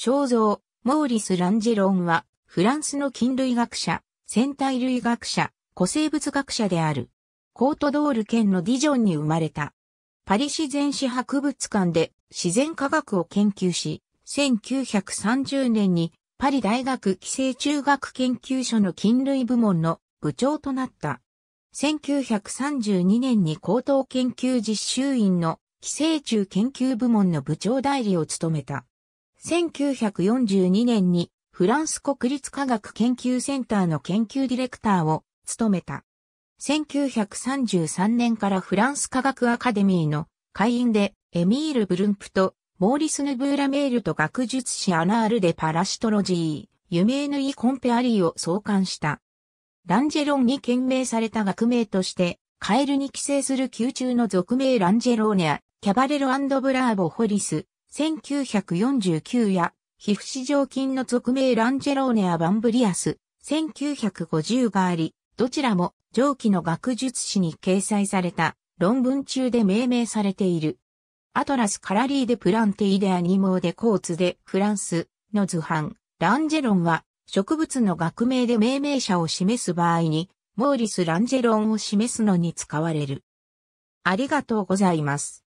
肖像、モーリス・ランジロンは、フランスの菌類学者、戦体類学者、古生物学者である。コートドール県のディジョンに生まれた。パリ自然史博物館で自然科学を研究し、1930年にパリ大学寄生中学研究所の菌類部門の部長となった。1932年に高等研究実習院の寄生虫研究部門の部長代理を務めた。1942年にフランス国立科学研究センターの研究ディレクターを務めた。1933年からフランス科学アカデミーの会員でエミール・ブルンプとモーリス・ヌブーラメールと学術誌アナール・デ・パラシトロジー、ユメーヌ・イ・コンペアリーを創刊した。ランジェロンに懸命された学名として、カエルに寄生する宮中の俗名ランジェローネア、キャバレロブラーボ・ホリス、1949や、皮膚市場金の俗名ランジェローネア・バンブリアス、1950があり、どちらも上記の学術誌に掲載された論文中で命名されている。アトラス・カラリーデ・プランティデ・アニモーデ・コーツでフランスの図版、ランジェロンは植物の学名で命名者を示す場合に、モーリス・ランジェロンを示すのに使われる。ありがとうございます。